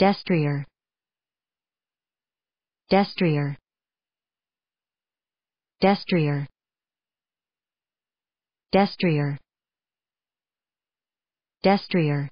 Destrier. Destrier. Destrier. Destrier. Destrier.